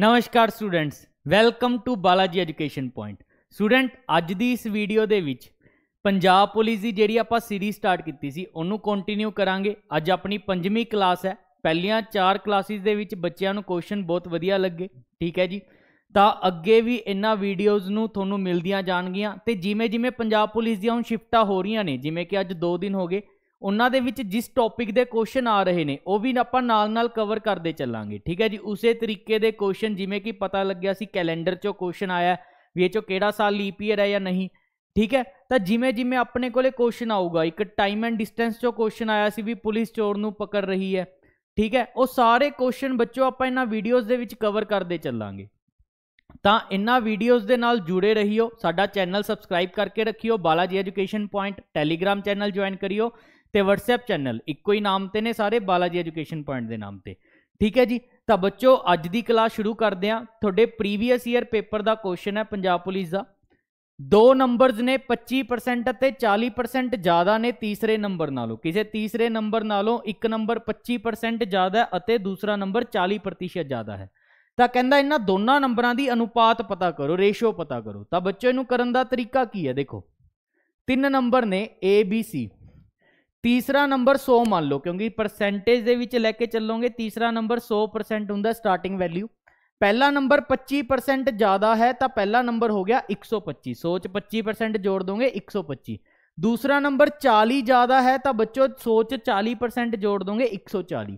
ਨਮਸਕਾਰ students welcome to Balaji Education Point student ਅੱਜ ਦੀ ਇਸ ਵੀਡੀਓ ਦੇ ਵਿੱਚ ਪੰਜਾਬ ਪੁਲਿਸ ਦੀ ਜਿਹੜੀ ਆਪਾਂ ਸੀਰੀਜ਼ ਸਟਾਰਟ ਕੀਤੀ ਸੀ ਉਹਨੂੰ ਕੰਟੀਨਿਊ ਕਰਾਂਗੇ ਅੱਜ ਆਪਣੀ ਪੰਜਵੀਂ ਕਲਾਸ ਹੈ ਪਹਿਲੀਆਂ ਚਾਰ ਕਲਾਸਿਸ ਦੇ ਵਿੱਚ ਬੱਚਿਆਂ ਨੂੰ ਕੁਐਸਚਨ ਬਹੁਤ ਵਧੀਆ ਲੱਗੇ ਠੀਕ ਹੈ ਜੀ ਤਾਂ ਅੱਗੇ ਵੀ ਇਹਨਾਂ ਵੀਡੀਓਜ਼ ਨੂੰ ਤੁਹਾਨੂੰ ਮਿਲਦੀਆਂ ਜਾਣਗੀਆਂ ਤੇ ਜਿਵੇਂ ਜਿਵੇਂ ਪੰਜਾਬ ਪੁਲਿਸ ਦੀਆਂ ਹੁਣ ਸ਼ਿਫਟਾਂ ਹੋ ਰਹੀਆਂ ਨੇ ਜਿਵੇਂ ਕਿ ਅੱਜ 2 ਦਿਨ ਹੋ ਗਏ ਉਹਨਾਂ ਦੇ ਵਿੱਚ ਜਿਸ ਟੌਪਿਕ ਦੇ ਕੁਐਸਚਨ ਆ ਰਹੇ ਨੇ ਉਹ ਵੀ ਆਪਾਂ ਨਾਲ-ਨਾਲ ਕਵਰ ਕਰਦੇ ਚੱਲਾਂਗੇ ਠੀਕ ਹੈ ਜੀ ਉਸੇ ਤਰੀਕੇ ਦੇ ਕੁਐਸਚਨ ਜਿਵੇਂ ਕਿ ਪਤਾ ਲੱਗਿਆ ਸੀ ਕੈਲੰਡਰ 'ਚੋਂ ਕੁਐਸਚਨ ਆਇਆ ਵੀ ਇਹ 'ਚੋਂ ਕਿਹੜਾ ਸਾਲ ਲੀਪ ਈਅਰ ਹੈ ਜਾਂ ਨਹੀਂ ਠੀਕ ਹੈ ਤਾਂ ਜਿਵੇਂ ਜਿਵੇਂ ਆਪਣੇ ਕੋਲੇ ਕੁਐਸਚਨ ਆਊਗਾ ਇੱਕ ਟਾਈਮ ਐਂਡ ਡਿਸਟੈਂਸ 'ਚੋਂ ਕੁਐਸਚਨ ਆਇਆ ਸੀ ਵੀ ਪੁਲਿਸ ਚੋਰ ਨੂੰ ਪਕੜ ਰਹੀ ਹੈ ਠੀਕ ਹੈ ਉਹ ਸਾਰੇ ਕੁਐਸਚਨ ਬੱਚੋ ਆਪਾਂ ਇਹਨਾਂ ਵੀਡੀਓਜ਼ ਦੇ ਵਿੱਚ ਕਵਰ ਕਰਦੇ ਚੱਲਾਂਗੇ ਤਾਂ ਇਹਨਾਂ ਵੀਡੀਓਜ਼ ਦੇ ਨਾਲ ਜੁੜੇ ਰਹੀਓ ਸਾਡਾ ਚੈਨਲ ਸਬਸਕ੍ਰਾਈਬ ਕਰਕੇ ਰੱਖਿਓ Balaji Education Point Telegram channel join ਕਰਿਓ ਤੇ WhatsApp ਚੈਨਲ ਇੱਕੋ ਹੀ ਨਾਮ ਤੇ ਨੇ ਸਾਰੇ ਬਾਲਾਜੀ ਐਜੂਕੇਸ਼ਨ ਪੁਆਇੰਟ ਦੇ ਨਾਮ ਤੇ ਠੀਕ ਹੈ ਜੀ ਤਾਂ ਬੱਚੋ ਅੱਜ ਦੀ ਕਲਾਸ ਸ਼ੁਰੂ ਕਰਦੇ ਆ ਤੁਹਾਡੇ ਪ੍ਰੀਵੀਅਸ ਈਅਰ ਪੇਪਰ ਦਾ ਕੁਐਸਚਨ ਹੈ ਪੰਜਾਬ ਪੁਲਿਸ ਦਾ ਦੋ ਨੰਬਰਸ ਨੇ 25% ਅਤੇ 40% ਜ਼ਿਆਦਾ ਨੇ ਤੀਸਰੇ ਨੰਬਰ ਨਾਲੋਂ ਕਿਸੇ ਤੀਸਰੇ ਨੰਬਰ ਨਾਲੋਂ ਇੱਕ ਨੰਬਰ 25% ਜ਼ਿਆਦਾ ਅਤੇ ਦੂਸਰਾ ਨੰਬਰ 40% ਜ਼ਿਆਦਾ ਹੈ ਤਾਂ ਕਹਿੰਦਾ ਇਹਨਾਂ ਦੋਨਾਂ ਨੰਬਰਾਂ ਦੀ ਅਨੁਪਾਤ ਪਤਾ ਕਰੋ ਰੇਸ਼ੋ ਪਤਾ ਕਰੋ ਤਾਂ ਬੱਚੇ ਨੂੰ ਕਰਨ ਦਾ ਤਰੀਕਾ ਕੀ ਹੈ ਦੇਖੋ ਤਿੰਨ ਨੰਬਰ ਨੇ A B C ਤੀਸਰਾ ਨੰਬਰ 100 ਮੰਨ ਲਓ ਕਿਉਂਕਿ ਪਰਸੈਂਟੇਜ ਦੇ ਵਿੱਚ ਲੈ ਕੇ ਚੱਲੋਗੇ ਤੀਸਰਾ ਨੰਬਰ 100% ਹੁੰਦਾ ਸਟਾਰਟਿੰਗ ਵੈਲਿਊ ਪਹਿਲਾ ਨੰਬਰ 25% ਜ਼ਿਆਦਾ ਹੈ ਤਾਂ ਪਹਿਲਾ ਨੰਬਰ ਹੋ ਗਿਆ 125 100 ਚ 25% ਜੋੜ ਦੋਗੇ 125 ਦੂਸਰਾ ਨੰਬਰ 40 ਜ਼ਿਆਦਾ ਹੈ ਤਾਂ ਬੱਚੋ ਸੋਚ 40% ਜੋੜ ਦੋਗੇ 140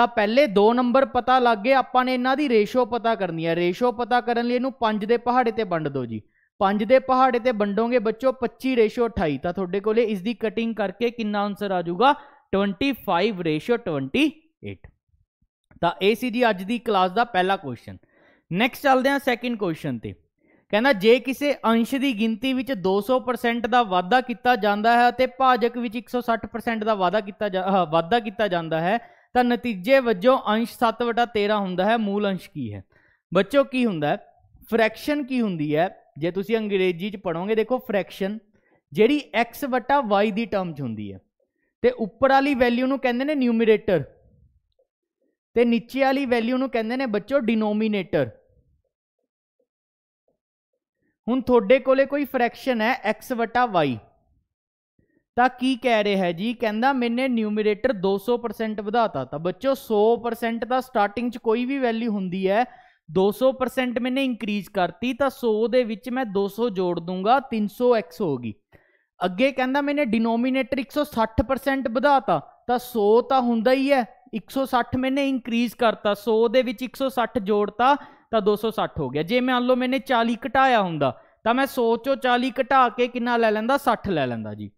ਤਾਂ ਪਹਿਲੇ ਦੋ ਨੰਬਰ ਪਤਾ ਲੱਗ ਗਏ ਆਪਾਂ ਨੇ ਇਹਨਾਂ ਦੀ ਰੇਸ਼ੋ ਪਤਾ ਕਰਨੀ ਹੈ ਰੇਸ਼ੋ ਪਤਾ ਕਰਨ ਲਈ ਇਹਨੂੰ 5 ਦੇ ਪਹਾੜੇ ਤੇ ਵੰਡ ਦਿਓ ਜੀ 5 ਦੇ ਪਹਾੜੇ ਤੇ ਵੰਡੋਗੇ ਬੱਚੋ 25 ਰੇਸ਼ੋ 28 ਤਾਂ ਤੁਹਾਡੇ ਕੋਲੇ ਇਸ ਦੀ ਕਟਿੰਗ ਕਰਕੇ ਕਿੰਨਾ ਆਨਸਰ ਆ ਜਾਊਗਾ 25 ਰੇਸ਼ੋ 28 ਤਾਂ ਇਹ ਸੀ ਜੀ ਅੱਜ ਦੀ ਕਲਾਸ ਦਾ ਪਹਿਲਾ ਕੁਐਸਚਨ ਨੈਕਸਟ ਚੱਲਦੇ ਹਾਂ ਸੈਕਿੰਡ ਕੁਐਸਚਨ ਤੇ ਕਹਿੰਦਾ ਜੇ ਕਿਸੇ ਅੰਸ਼ ਦੀ ਗਿਣਤੀ ਵਿੱਚ 200% ਦਾ ਵਾਧਾ ਕੀਤਾ ਜਾਂਦਾ ਹੈ ਅਤੇ ਭਾਜਕ ਵਿੱਚ 160% ਦਾ ਵਾਧਾ ਕੀਤਾ ਵਾਧਾ ਕੀਤਾ ਜਾਂਦਾ ਹੈ ਤਾਂ ਨਤੀਜੇ ਵਜੋਂ ਅੰਸ਼ 7/13 ਹੁੰਦਾ ਹੈ ਮੂਲ ਅੰਸ਼ ਕੀ ਹੈ ਬੱਚੋ ਕੀ ਹੁੰਦਾ ਹੈ ਫ੍ਰੈਕਸ਼ਨ ਕੀ ਹੁੰਦੀ ਹੈ ਜੇ ਤੁਸੀਂ ਅੰਗਰੇਜ਼ੀ ਚ ਪੜੋਗੇ ਦੇਖੋ ਫ੍ਰੈਕਸ਼ਨ ਜਿਹੜੀ x ਵਟਾ y ਦੀ ਟਰਮ ਚ ਹੁੰਦੀ ਹੈ ਤੇ ਉੱਪਰ ਵਾਲੀ ਵੈਲਿਊ ਨੂੰ ਕਹਿੰਦੇ ਨੇ ਨਿਊਮੀਰੇਟਰ ਤੇ ਨੀਚੇ ਵਾਲੀ ਵੈਲਿਊ ਨੂੰ ਕਹਿੰਦੇ ਨੇ ਬੱਚੋ ਡਿਨੋਮੀਨੇਟਰ ਹੁਣ ਤੁਹਾਡੇ ਕੋਲੇ ਕੋਈ ਫ੍ਰੈਕਸ਼ਨ ਹੈ x ਵਟਾ y ਤਾਂ ਕੀ ਕਹਿ ਰਿਹਾ ਹੈ ਜੀ ਕਹਿੰਦਾ ਮੈਨੇ ਨਿਊਮੀਰੇਟਰ 200% ਵਧਾਤਾ ਤਾਂ ਬੱਚੋ 100% ਤਾਂ ਸਟਾਰਟਿੰਗ 'ਚ ਕੋਈ ਵੀ ਵੈਲਿਊ ਹੁੰਦੀ ਹੈ 200% ਮੈਨੇ ਇਨਕਰੀਜ਼ ਕਰਤੀ ਤਾਂ 100 ਦੇ ਵਿੱਚ ਮੈਂ 200 ਜੋੜ ਦੂੰਗਾ 300x ਹੋਗੀ ਅੱਗੇ ਕਹਿੰਦਾ ਮੈਨੇ ਡਿਨੋਮੀਨੇਟਰ 160% ਵਧਾਤਾ ਤਾਂ 100 ਤਾਂ ਹੁੰਦਾ ਹੀ ਹੈ 160 ਮੈਨੇ ਇਨਕਰੀਜ਼ ਕਰਤਾ 100 ਦੇ ਵਿੱਚ 160 ਜੋੜਤਾ ਤਾਂ 260 ਹੋ ਗਿਆ ਜੇ ਮੰਨ ਲਓ ਮੈਨੇ 40 ਘਟਾਇਆ ਹੁੰਦਾ ਤਾਂ ਮੈਂ 100 ਚੋਂ 40 ਘਟਾ ਕੇ ਕਿੰਨਾ ਲੈ ਲੈਂਦਾ 60 ਲੈ ਲੈਂਦਾ ਜੀ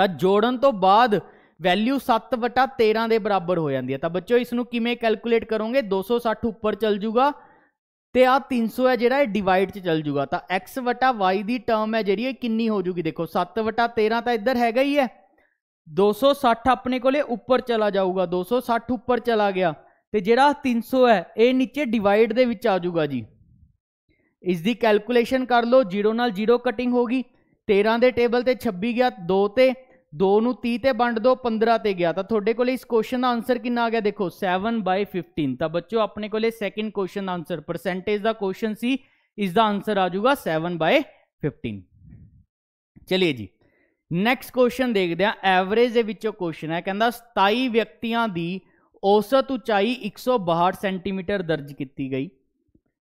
ਤਾਂ ਜੋੜਨ ਤੋਂ ਬਾਅਦ ਵੈਲਿਊ 7/13 ਦੇ ਬਰਾਬਰ ਹੋ ਜਾਂਦੀ ਹੈ ਤਾਂ ਬੱਚਿਓ ਇਸ ਨੂੰ ਕਿਵੇਂ ਕੈਲਕੂਲੇਟ ਕਰੋਗੇ 260 ਉੱਪਰ ਚਲ ਜਾਊਗਾ ਤੇ ਆ 300 ਹੈ ਜਿਹੜਾ ਇਹ ਡਿਵਾਈਡ 'ਚ ਚਲ ਜਾਊਗਾ ਤਾਂ x/y ਦੀ ਟਰਮ ਹੈ ਜਿਹੜੀ ਇਹ ਕਿੰਨੀ ਹੋ ਜੂਗੀ ਦੇਖੋ 7/13 ਤਾਂ ਇੱਧਰ ਹੈਗਾ ਹੀ ਹੈ 260 ਆਪਣੇ ਕੋਲੇ ਉੱਪਰ ਚਲਾ ਜਾਊਗਾ 260 ਉੱਪਰ ਚਲਾ ਗਿਆ ਤੇ ਜਿਹੜਾ 300 ਹੈ ਇਹ ਨੀਚੇ ਡਿਵਾਈਡ ਦੇ ਵਿੱਚ ਆ ਜਾਊਗਾ ਜੀ ਇਸ ਦੀ ਕੈਲਕੂਲੇਸ਼ਨ ਕਰ ਲਓ 0 ਨਾਲ 0 ਕਟਿੰਗ ਹੋਗੀ 13 ਦੇ ਟੇਬਲ ਤੇ 26 ਗਿਆ 2 ਤੇ 2 ਨੂੰ 30 ਤੇ ਵੰਡ ਦਿਓ 15 ਤੇ ਗਿਆ ਤਾਂ ਤੁਹਾਡੇ ਕੋਲੇ ਇਸ ਕੁਐਸਚਨ ਦਾ ਆਨਸਰ ਕਿੰਨਾ ਆ ਗਿਆ ਦੇਖੋ 7/15 ਤਾਂ ਬੱਚਿਓ ਆਪਣੇ ਕੋਲੇ ਸੈਕਿੰਡ ਕੁਐਸਚਨ ਦਾ ਆਨਸਰ ਪਰਸੈਂਟੇਜ ਦਾ ਕੁਐਸਚਨ ਸੀ ਇਸ ਦਾ ਆਨਸਰ ਆ ਜਾਊਗਾ 7/15 ਚਲਿਏ ਜੀ ਨੈਕਸਟ ਕੁਐਸਚਨ ਦੇਖਦੇ ਆ ਐਵਰੇਜ ਦੇ ਵਿੱਚੋਂ ਕੁਐਸਚਨ ਹੈ ਕਹਿੰਦਾ 27 ਵਿਅਕਤੀਆਂ ਦੀ ਔਸਤ ਉਚਾਈ 162 ਸੈਂਟੀਮੀਟਰ ਦਰਜ ਕੀਤੀ ਗਈ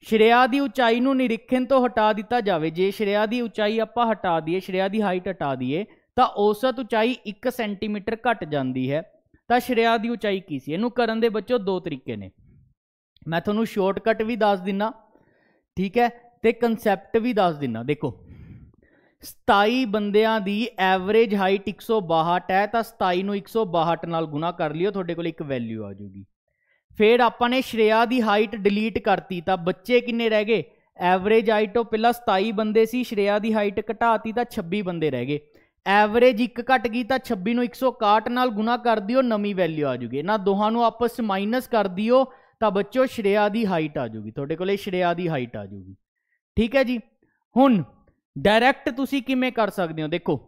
ਸ਼੍ਰਿਆ ਦੀ ਉਚਾਈ ਨੂੰ ਨਿਰੀਖਣ ਤੋਂ ਹਟਾ ਦਿੱਤਾ ਜਾਵੇ ਜੇ ਸ਼੍ਰਿਆ ਦੀ ਉਚਾਈ ਆਪਾਂ ਹਟਾ ਦਈਏ ਸ਼੍ਰਿਆ ਦੀ ਹਾਈਟ ਹਟਾ ਦਈਏ ਤਾਂ ਔਸਤ ਉਚਾਈ 1 ਸੈਂਟੀਮੀਟਰ ਘਟ ਜਾਂਦੀ ਹੈ ਤਾਂ ਸ਼੍ਰੇਆ ਦੀ ਉਚਾਈ ਕੀ ਸੀ ਇਹਨੂੰ ਕਰਨ ਦੇ ਬੱਚੋ ਦੋ ਤਰੀਕੇ ਨੇ ਮੈਂ ਤੁਹਾਨੂੰ ਸ਼ਾਰਟਕਟ ਵੀ ਦੱਸ ਦਿੰਨਾ ਠੀਕ ਹੈ ਤੇ ਕਨਸੈਪਟ ਵੀ ਦੱਸ ਦਿੰਨਾ ਦੇਖੋ 27 ਬੰਦਿਆਂ ਦੀ ਐਵਰੇਜ ਹਾਈਟ 162 ਹੈ ਤਾਂ 27 ਨੂੰ 162 ਨਾਲ ਗੁਣਾ ਕਰ ਲਿਓ ਤੁਹਾਡੇ ਕੋਲ ਇੱਕ ਵੈਲਿਊ ਆ ਜਾਊਗੀ ਫਿਰ ਆਪਾਂ ਨੇ ਸ਼੍ਰੇਆ ਦੀ ਹਾਈਟ ਡਿਲੀਟ ਕਰਤੀ ਤਾਂ ਬੱਚੇ ਕਿੰਨੇ ਰਹਿ ਗਏ ਐਵਰੇਜ ਹਾਈਟ ਉਹ ਪਹਿਲਾਂ 27 ਬੰਦੇ ਸੀ ਸ਼੍ਰੇਆ ਦੀ ਹਾਈਟ ਘਟਾਤੀ ਤਾਂ 26 ਬੰਦੇ ਰਹਿ ਗਏ ਐਵਰੇਜ ਇੱਕ ਘਟ ਗਈ ਤਾਂ 26 ਨੂੰ 161 ਨਾਲ ਗੁਣਾ ਕਰ ਦਿਓ ਨਵੀਂ ਵੈਲਿਊ ਆ ਜੂਗੀ ਇਹਨਾਂ ਦੋਹਾਂ ਨੂੰ ਆਪਸ ਵਿੱਚ ਮਾਈਨਸ ਕਰ ਦਿਓ ਤਾਂ ਬੱਚੋ ਸ਼੍ਰੇਆ ਦੀ ਹਾਈਟ ਆ ਜੂਗੀ ਤੁਹਾਡੇ ਕੋਲੇ ਸ਼੍ਰੇਆ ਦੀ ਹਾਈਟ ਆ ਜੂਗੀ ਠੀਕ ਹੈ ਜੀ ਹੁਣ ਡਾਇਰੈਕਟ ਤੁਸੀਂ ਕਿਵੇਂ ਕਰ ਸਕਦੇ ਹੋ ਦੇਖੋ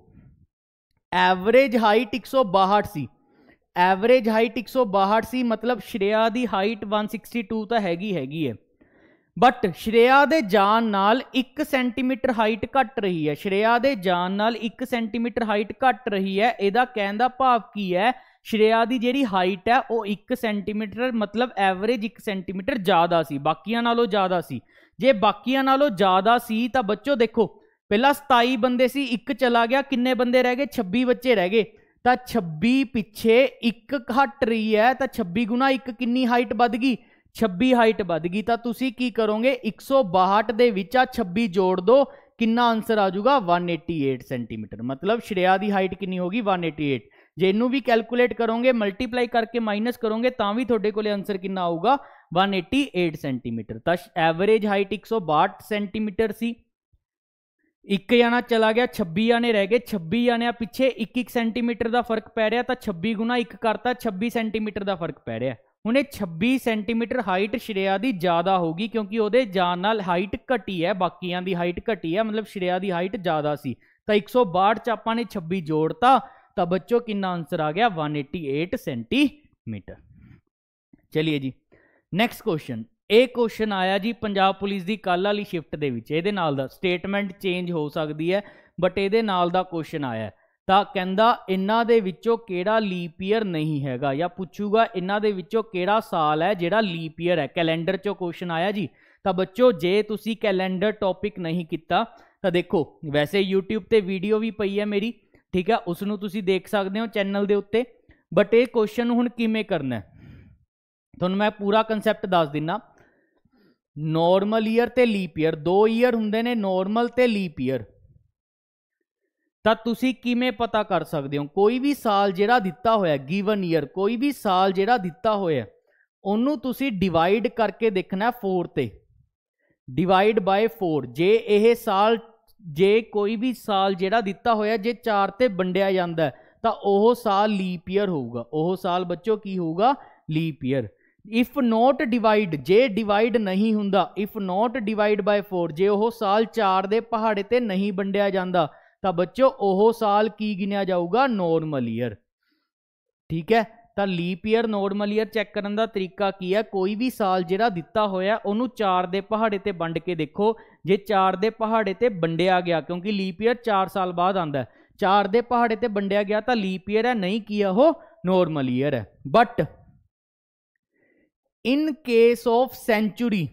ਐਵਰੇਜ ਹਾਈਟ 162 ਸੀ ਐਵਰੇਜ ਹਾਈਟ 162 ਸੀ ਮਤਲਬ ਸ਼੍ਰੇਆ ਦੀ ਹਾਈਟ 162 ਤਾਂ ਹੈਗੀ ਹੈਗੀ ਹੈ ਬਟ ਸ਼੍ਰੇਆ ਦੇ ਜਾਨ ਨਾਲ 1 ਸੈਂਟੀਮੀਟਰ ਹਾਈਟ ਘਟ ਰਹੀ ਹੈ ਸ਼੍ਰੇਆ ਦੇ ਜਾਨ ਨਾਲ 1 ਸੈਂਟੀਮੀਟਰ ਹਾਈਟ ਘਟ ਰਹੀ ਹੈ ਇਹਦਾ ਕਹਿਣ ਦਾ ਭਾਵ ਕੀ ਹੈ ਸ਼੍ਰੇਆ ਦੀ ਜਿਹੜੀ ਹਾਈਟ ਹੈ ਉਹ 1 ਸੈਂਟੀਮੀਟਰ ਮਤਲਬ ਐਵਰੇਜ 1 ਸੈਂਟੀਮੀਟਰ ਜ਼ਿਆਦਾ ਸੀ ਬਾਕੀਆਂ ਨਾਲੋਂ ਜ਼ਿਆਦਾ ਸੀ ਜੇ ਬਾਕੀਆਂ ਨਾਲੋਂ ਜ਼ਿਆਦਾ ਸੀ ਤਾਂ ਬੱਚੋ ਦੇਖੋ ਪਹਿਲਾਂ 27 ਬੰਦੇ ਸੀ ਇੱਕ ਚਲਾ ਗਿਆ ਕਿੰਨੇ ਬੰਦੇ ਰਹਿ ਗਏ 26 ਬੱਚੇ ਰਹਿ ਗਏ ਤਾਂ 26 ਪਿੱਛੇ 1 ਘਟ ਰਹੀ ਹੈ ਤਾਂ 26 ਗੁਣਾ 1 ਕਿੰਨੀ ਹਾਈਟ ਵੱਧ ਗਈ 26 ਹਾਈਟ ਵੱਧ ਗਈ ਤਾਂ ਤੁਸੀਂ ਕੀ ਕਰੋਗੇ 162 ਦੇ ਵਿੱਚ ਆ 26 ਜੋੜ ਦੋ ਕਿੰਨਾ ਆਨਸਰ ਆ ਜਾਊਗਾ 188 ਸੈਂਟੀਮੀਟਰ ਮਤਲਬ ਸ਼੍ਰੇਆ ਦੀ ਹਾਈਟ ਕਿੰਨੀ ਹੋਗੀ 188 ਜੇ ਇਹਨੂੰ ਵੀ ਕੈਲਕੂਲੇਟ ਕਰੋਗੇ ਮਲਟੀਪਲਾਈ ਕਰਕੇ ਮਾਈਨਸ ਕਰੋਗੇ ਤਾਂ ਵੀ ਤੁਹਾਡੇ ਕੋਲੇ ਆਨਸਰ ਕਿੰਨਾ ਆਊਗਾ 188 ਸੈਂਟੀਮੀਟਰ ਤਾਂ ਐਵਰੇਜ ਹਾਈਟ 162 ਸੈਂਟੀਮੀਟਰ ਸੀ ਇੱਕ ਜਾਨਾ ਚਲਾ ਗਿਆ 26 ਜਾਣੇ ਰਹਿ ਗਏ 26 ਆ ਪਿੱਛੇ 1-1 ਸੈਂਟੀਮੀਟਰ ਦਾ ਫਰਕ ਪੈ ਰਿਹਾ ਤਾਂ 26 ਗੁਣਾ 1 ਕਰਤਾ 26 ਸੈਂਟੀਮੀਟਰ ਦਾ ਫਰਕ ਪੈ ਰਿਹਾ ਹੁਣ ਇਹ 26 ਸੈਂਟੀਮੀਟਰ ਹਾਈਟ ਸ਼੍ਰੇਆ ਦੀ ਜ਼ਿਆਦਾ ਹੋਗੀ ਕਿਉਂਕਿ ਉਹਦੇ ਜਾਣ ਨਾਲ ਹਾਈਟ ਘਟੀ ਹੈ ਬਾਕੀਆਂ ਦੀ ਹਾਈਟ ਘਟੀ ਹੈ ਮਤਲਬ ਸ਼੍ਰੇਆ ਦੀ ਹਾਈਟ ਜ਼ਿਆਦਾ ਸੀ ਤਾਂ 162 ਚ ਆਪਾਂ ਨੇ 26 ਜੋੜਤਾ ਤਾਂ ਬੱਚੋ ਕਿੰਨਾ ਆਨਸਰ ਆ ਗਿਆ 188 ਸੈਂਟੀਮੀਟਰ ਚਲਿਏ ਜੀ ਨੈਕਸਟ ਕੁਐਸਚਨ ਇਹ ਕੁਐਸਚਨ ਆਇਆ ਜੀ ਪੰਜਾਬ ਪੁਲਿਸ ਦੀ ਕੱਲ ਵਾਲੀ ਸ਼ਿਫਟ ਦੇ ਵਿੱਚ ਇਹਦੇ ਨਾਲ ਦਾ ਸਟੇਟਮੈਂਟ ਚੇਂਜ ਹੋ ਸਕਦੀ ਹੈ ਬਟ ਇਹਦੇ ਨਾਲ ਦਾ ਕੁਐਸਚਨ ਆਇਆ ਤਾਂ ਕਹਿੰਦਾ ਇਹਨਾਂ ਦੇ ਵਿੱਚੋਂ ਕਿਹੜਾ ਲੀਪ ਈਅਰ ਨਹੀਂ ਹੈਗਾ ਜਾਂ ਪੁੱਛੂਗਾ ਇਹਨਾਂ ਦੇ ਵਿੱਚੋਂ ਕਿਹੜਾ ਸਾਲ ਹੈ ਜਿਹੜਾ ਲੀਪ ਈਅਰ ਹੈ ਕੈਲੰਡਰ 'ਚੋਂ ਕੁਐਸਚਨ ਆਇਆ ਜੀ ਤਾਂ ਬੱਚੋ ਜੇ ਤੁਸੀਂ ਕੈਲੰਡਰ ਟੌਪਿਕ ਨਹੀਂ ਕੀਤਾ ਤਾਂ ਦੇਖੋ ਵੈਸੇ YouTube ਤੇ ਵੀਡੀਓ ਵੀ ਪਈ ਹੈ ਮੇਰੀ ਠੀਕ ਹੈ ਉਸ ਨੂੰ ਤੁਸੀਂ ਦੇਖ ਸਕਦੇ ਹੋ ਚੈਨਲ ਦੇ ਉੱਤੇ ਬਟ ਇਹ ਕੁਐਸਚਨ ਹੁਣ ਕਿਵੇਂ ਕਰਨਾ ਤੁਹਾਨੂੰ ਮੈਂ ਪੂਰਾ ਕਨਸੈਪਟ ਦੱਸ ਦਿੰਨਾ ਨਾਰਮਲ ਈਅਰ ਤੇ ਲੀਪ ਈਅਰ ਦੋ ਈਅਰ ਹੁੰਦੇ ਨੇ ਨਾਰਮਲ ਤੇ ਲੀਪ ਈਅਰ ਤਾਂ ਤੁਸੀਂ ਕਿਵੇਂ ਪਤਾ ਕਰ ਸਕਦੇ ਹੋ ਕੋਈ ਵੀ ਸਾਲ ਜਿਹੜਾ ਦਿੱਤਾ ਹੋਇਆ ਗਿਵਨ ਈਅਰ ਕੋਈ ਵੀ ਸਾਲ ਜਿਹੜਾ ਦਿੱਤਾ ਹੋਇਆ ਉਹਨੂੰ ਤੁਸੀਂ ਡਿਵਾਈਡ ਕਰਕੇ ਦੇਖਣਾ 4 ਤੇ ਡਿਵਾਈਡ ਬਾਈ 4 ਜੇ ਇਹ ਸਾਲ ਜੇ ਕੋਈ ਵੀ ਸਾਲ ਜਿਹੜਾ ਦਿੱਤਾ ਹੋਇਆ ਜੇ 4 ਤੇ ਵੰਡਿਆ ਜਾਂਦਾ ਤਾਂ ਉਹ ਸਾਲ ਲੀਪ ਈਅਰ ਹੋਊਗਾ ਉਹ ਸਾਲ ਬੱਚੋ ਕੀ ਹੋਊਗਾ leap year if not divide ਜੇ ਡਿਵਾਈਡ ਨਹੀਂ ਹੁੰਦਾ ਇਫ ਨਾਟ ਡਿਵਾਈਡ ਬਾਈ 4 ਜੇ ਉਹ ਸਾਲ 4 ਦੇ ਪਹਾੜੇ ਤੇ ਨਹੀਂ ਵੰਡਿਆ ਜਾਂਦਾ ਤਾਂ ਬੱਚੋ ਉਹ ਸਾਲ ਕੀ ਗਿਣਿਆ ਜਾਊਗਾ ਨੋਰਮਲ ਈਅਰ ਠੀਕ ਹੈ ਤਾਂ leap year normal year check ਕਰਨ ਦਾ ਤਰੀਕਾ ਕੀ ਹੈ ਕੋਈ ਵੀ ਸਾਲ ਜਿਹੜਾ ਦਿੱਤਾ ਹੋਇਆ ਉਹਨੂੰ 4 ਦੇ ਪਹਾੜੇ ਤੇ ਵੰਡ ਕੇ ਦੇਖੋ ਜੇ 4 ਦੇ ਪਹਾੜੇ ਤੇ ਵੰਡਿਆ ਗਿਆ ਕਿਉਂਕਿ ਲੀਪ ਈਅਰ 4 ਸਾਲ ਬਾਅਦ ਆਂਦਾ ਹੈ 4 ਦੇ ਪਹਾੜੇ ਤੇ ਵੰਡਿਆ ਗਿਆ ਤਾਂ ਲੀਪ ਈਅਰ ਹੈ ਨਹੀਂ ਕੀ ਉਹ ਨੋਰਮਲ ਈਅਰ ਹੈ but in case of century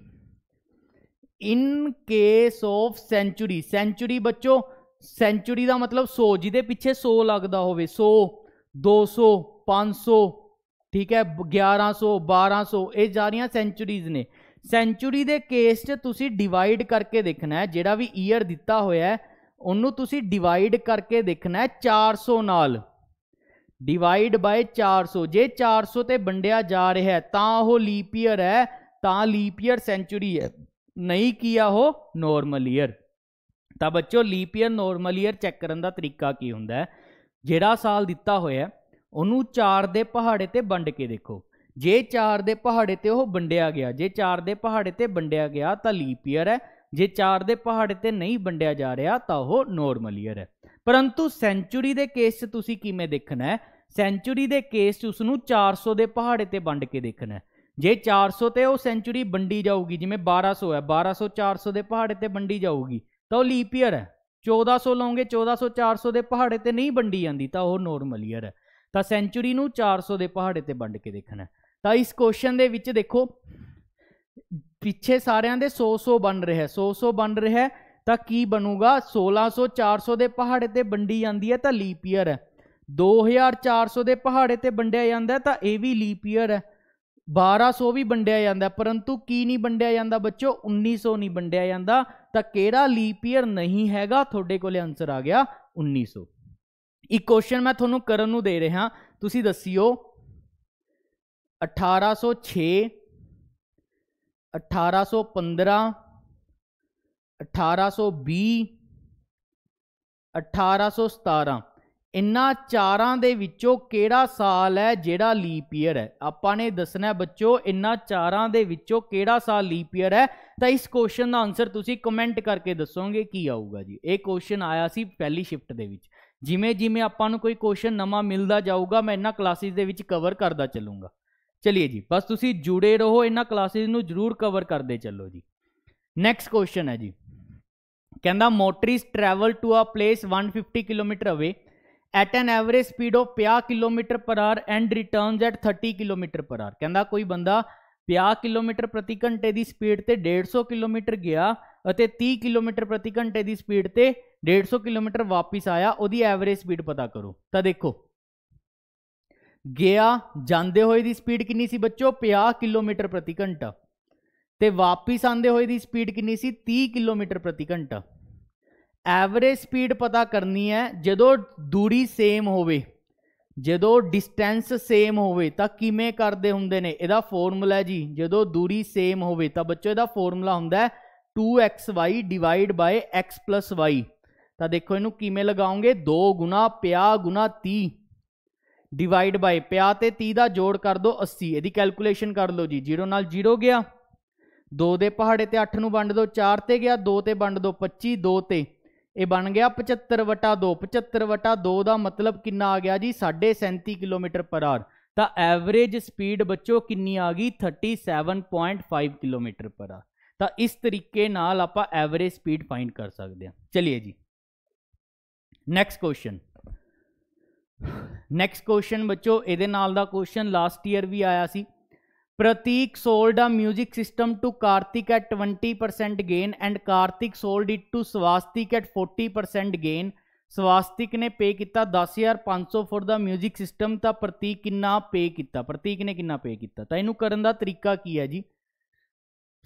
in case of century century ਬੱਚੋ ਸੈਂਚੁਰੀ ਦਾ ਮਤਲਬ 100 ਜਿਹਦੇ ਪਿੱਛੇ 100 ਲੱਗਦਾ ਹੋਵੇ 100 200 500 ਠੀਕ ਹੈ 1100 1200 ਇਹ ਜਾਰੀਆਂ ਸੈਂਚੁਰੀਜ਼ ਨੇ ਸੈਂਚੁਰੀ ਦੇ ਕੇਸ 'ਚ ਤੁਸੀਂ ਡਿਵਾਈਡ ਕਰਕੇ ਦੇਖਣਾ ਹੈ ਜਿਹੜਾ ਵੀ ਈਅਰ ਦਿੱਤਾ ਹੋਇਆ ਹੈ ਉਹਨੂੰ ਤੁਸੀਂ ਡਿਵਾਈਡ ਕਰਕੇ ਦੇਖਣਾ ਹੈ 400 ਨਾਲ ਡਿਵਾਈਡ ਬਾਈ 400 ਜੇ 400 ਤੇ ਵੰਡਿਆ ਜਾ ਰਿਹਾ ਹੈ ਤਾਂ ਉਹ ਲੀਪ ਈਅਰ ਹੈ ਤਾਂ ਲੀਪ ਈਅਰ ਸੈਂਚੁਰੀ ਹੈ ਨਹੀਂ ਕੀਆ ਉਹ ਨਾਰਮਲ ਈਅਰ ਤਾਂ ਬੱਚੋ leap year normal year check ਕਰਨ ਦਾ ਤਰੀਕਾ ਕੀ ਹੁੰਦਾ ਹੈ ਜਿਹੜਾ ਸਾਲ ਦਿੱਤਾ ਹੋਇਆ ਉਹਨੂੰ 4 ਦੇ ਪਹਾੜੇ ਤੇ ਵੰਡ ਕੇ ਦੇਖੋ ਜੇ 4 ਦੇ ਪਹਾੜੇ ਤੇ ਉਹ ਵੰਡਿਆ ਗਿਆ ਜੇ 4 ਦੇ ਪਹਾੜੇ ਤੇ ਵੰਡਿਆ ਗਿਆ ਤਾਂ ਲੀਪ ਈਅਰ ਹੈ ਜੇ 4 ਦੇ ਪਹਾੜੇ ਤੇ ਨਹੀਂ ਵੰਡਿਆ ਜਾ ਰਿਹਾ ਤਾਂ ਉਹ ਨਾਰਮਲ ਈਅਰ ਹੈ ਪਰੰਤੂ ਸੈਂਚੁਰੀ ਦੇ ਕੇਸ 'ਚ ਤੁਸੀਂ ਕਿਵੇਂ ਦੇਖਣਾ ਹੈ ਸੈਂਚੁਰੀ ਦੇ ਕੇਸ 'ਚ ਉਸ ਨੂੰ 400 ਦੇ ਪਹਾੜੇ ਤੇ ਵੰਡ ਕੇ ਦੇਖਣਾ ਹੈ ਜੇ 400 ਤੇ ਉਹ ਸੈਂਚੁਰੀ ਵੰਡੀ ਜਾਊਗੀ ਜਿਵੇਂ 1200 ਹੈ 1200 400 ਦੇ ਪਹਾੜੇ ਤੇ ਵੰਡੀ ਜਾਊਗੀ ਤਾਂ ਉਹ ਲੀਪ ਈਅਰ ਹੈ 1400 ਲਾਉਂਗੇ 1400 400 ਦੇ ਪਹਾੜੇ ਤੇ ਨਹੀਂ ਵੰਡੀ ਜਾਂਦੀ ਤਾਂ ਉਹ ਨੋਰਮਲ ਈਅਰ ਹੈ ਤਾਂ ਸੈਂਚੁਰੀ ਨੂੰ 400 ਦੇ ਪਹਾੜੇ ਤੇ ਵੰਡ ਕੇ ਦੇਖਣਾ ਤਾਂ ਇਸ ਕੁਐਸਚਨ ਦੇ ਵਿੱਚ ਦੇਖੋ ਪਿੱਛੇ ਸਾਰਿਆਂ ਦੇ 100 100 ਬਣ ਰਿਹਾ 100 100 ਬਣ ਰਿਹਾ ਤਾਂ ਕੀ ਬਣੂਗਾ 1600 400 ਦੇ ਪਹਾੜੇ ਤੇ ਵੰਡੀ ਜਾਂਦੀ ਹੈ ਤਾਂ ਲੀਪ ਈਅਰ ਹੈ 2400 ਦੇ ਪਹਾੜੇ ਤੇ ਵੰਡਿਆ ਜਾਂਦਾ ਤਾਂ ਇਹ ਵੀ ਲੀਪ ਈਅਰ ਹੈ 1200 ਵੀ ਵੰਡਿਆ ਜਾਂਦਾ ਪਰੰਤੂ ਕੀ ਨਹੀਂ ਵੰਡਿਆ ਜਾਂਦਾ ਬੱਚੋ 1900 ਨਹੀਂ ਵੰਡਿਆ ਜਾਂਦਾ ਤਾਂ ਕਿਹੜਾ ਲੀਪ ਈਅਰ ਨਹੀਂ ਹੈਗਾ ਤੁਹਾਡੇ ਕੋਲੇ ਆਨਸਰ ਆ ਗਿਆ 1900 ਇੱਕ ਕੁਐਸਚਨ ਮੈਂ ਤੁਹਾਨੂੰ ਕਰਨ ਨੂੰ ਦੇ ਰਿਹਾ ਤੁਸੀਂ ਦੱਸਿਓ 1806 1815 1820 1817 ਇਨਾ ਚਾਰਾਂ ਦੇ ਵਿੱਚੋਂ ਕਿਹੜਾ ਸਾਲ ਹੈ ਜਿਹੜਾ ਲੀਪ ਈਅਰ ਹੈ ਆਪਾਂ ਨੇ ਦੱਸਣਾ ਬੱਚੋ ਇਨਾ ਚਾਰਾਂ ਦੇ ਵਿੱਚੋਂ ਕਿਹੜਾ ਸਾਲ ਲੀਪ ਈਅਰ ਹੈ ਤਾਂ ਇਸ ਕੁਐਸਚਨ ਦਾ ਆਨਸਰ ਤੁਸੀਂ ਕਮੈਂਟ ਕਰਕੇ ਦੱਸੋਗੇ ਕੀ ਆਊਗਾ ਜੀ ਇਹ ਕੁਐਸਚਨ ਆਇਆ ਸੀ ਪਹਿਲੀ ਸ਼ਿਫਟ ਦੇ ਵਿੱਚ ਜਿਵੇਂ ਜਿਵੇਂ ਆਪਾਂ ਨੂੰ ਕੋਈ ਕੁਐਸਚਨ ਨਵਾਂ ਮਿਲਦਾ ਜਾਊਗਾ ਮੈਂ ਇਨਾ ਕਲਾਸਿਸ ਦੇ ਵਿੱਚ ਕਵਰ ਕਰਦਾ ਚੱਲੂਗਾ ਚਲਿਏ ਜੀ ਬਸ ਤੁਸੀਂ ਜੁੜੇ ਰਹੋ ਇਨਾ ਕਲਾਸਿਸ ਨੂੰ ਜ਼ਰੂਰ ਕਵਰ ਕਰਦੇ ਚੱਲੋ ਜੀ ਨੈਕਸਟ ਕੁਐਸਚਨ ਹੈ ਜੀ ਕਹਿੰਦਾ motorist travel to a place 150 kilometre away at an average speed of 50 kilometre per hour and returns at 30 kilometre per hour ਕਹਿੰਦਾ ਕੋਈ ਬੰਦਾ 50 ਕਿਲੋਮੀਟਰ ਪ੍ਰਤੀ ਘੰਟੇ ਦੀ ਸਪੀਡ ਤੇ 150 ਕਿਲੋਮੀਟਰ ਗਿਆ ਅਤੇ 30 ਕਿਲੋਮੀਟਰ ਪ੍ਰਤੀ ਘੰਟੇ ਦੀ ਸਪੀਡ ਤੇ 150 ਕਿਲੋਮੀਟਰ ਵਾਪਸ ਆਇਆ ਉਹਦੀ ਐਵਰੇਜ ਸਪੀਡ ਪਤਾ ਕਰੋ ਤਾਂ ਦੇਖੋ ਗਿਆ ਜਾਂਦੇ ਹੋਏ ਦੀ ਸਪੀਡ ਕਿੰਨੀ ਸੀ ਬੱਚੋ 50 ਕਿਲੋਮੀਟਰ ਪ੍ਰਤੀ ਘੰਟਾ ਤੇ ਵਾਪਸ ਆਂਦੇ ਹੋਏ ਦੀ ਸਪੀਡ ਕਿੰਨੀ ਸੀ 30 ਕਿਲੋਮੀਟਰ ਪ੍ਰਤੀ ਘੰਟਾ ਐਵਰੇਜ ਸਪੀਡ ਪਤਾ ਕਰਨੀ ਹੈ ਜਦੋਂ ਦੂਰੀ ਸੇਮ ਹੋਵੇ ਜਦੋਂ ਡਿਸਟੈਂਸ ਸੇਮ ਹੋਵੇ ਤਾਂ ਕਿਵੇਂ ਕਰਦੇ ਹੁੰਦੇ ਨੇ ਇਹਦਾ ਫਾਰਮੂਲਾ ਹੈ ਜੀ ਜਦੋਂ ਦੂਰੀ ਸੇਮ ਹੋਵੇ ਤਾਂ ਬੱਚੋ ਇਹਦਾ ਫਾਰਮੂਲਾ ਹੁੰਦਾ ਹੈ 2xy ਡਿਵਾਈਡ ਬਾਈ x y ਤਾਂ ਦੇਖੋ ਇਹਨੂੰ ਕਿਵੇਂ ਲਗਾਉਂਗੇ 2 ਗੁਣਾ 50 ਗੁਣਾ 30 ਡਿਵਾਈਡ ਬਾਈ 50 ਤੇ 30 ਦਾ ਜੋੜ ਕਰ ਦੋ 80 ਇਹਦੀ ਕੈਲਕੂਲੇਸ਼ਨ ਕਰ ਲਓ ਜੀ 0 ਨਾਲ 0 ਗਿਆ 2 ਦੇ ਪਹਾੜੇ ਤੇ 8 ਨੂੰ ਵੰਡ ਦਿਓ 4 ਤੇ ਗਿਆ 2 ਤੇ ਵੰਡ ਦਿਓ 25 2 ਤੇ ਇਹ ਬਣ ਗਿਆ 75 ਵਟਾ 2 75 ਵਟਾ 2 ਦਾ ਮਤਲਬ ਕਿੰਨਾ ਆ ਗਿਆ ਜੀ 37.5 ਕਿਲੋਮੀਟਰ ਪਰ ਆਰ ਤਾਂ ਐਵਰੇਜ ਸਪੀਡ ਬੱਚੋ ਕਿੰਨੀ ਆ ਗਈ 37.5 ਕਿਲੋਮੀਟਰ ਪਰ ਆਰ ਤਾਂ ਇਸ ਤਰੀਕੇ ਨਾਲ ਆਪਾਂ ਐਵਰੇਜ ਸਪੀਡ ਫਾਈਂਡ ਕਰ ਸਕਦੇ ਹਾਂ ਚਲਿਏ ਜੀ ਨੈਕਸਟ ਕੁਐਸਚਨ ਨੈਕਸਟ ਕੁਐਸਚਨ ਬੱਚੋ ਇਹਦੇ ਨਾਲ ਦਾ ਕੁਐਸਚਨ ਲਾਸਟ ਈਅਰ ਵੀ ਆਇਆ ਸੀ Prateek sold a music system to Kartik at 20% gain and Kartik sold it to Swastik at 40% gain Swastik ਨੇ ਪੇ ਕੀਤਾ 10500 ਫॉर ਦਾ 뮤직 ਸਿਸਟਮ ਤਾਂ ਪ੍ਰਤੀਕ ਕਿੰਨਾ ਪੇ ਕੀਤਾ ਪ੍ਰਤੀਕ ਨੇ ਕਿੰਨਾ ਪੇ ਕੀਤਾ ਤਾਂ ਇਹਨੂੰ ਕਰਨ ਦਾ ਤਰੀਕਾ ਕੀ ਹੈ ਜੀ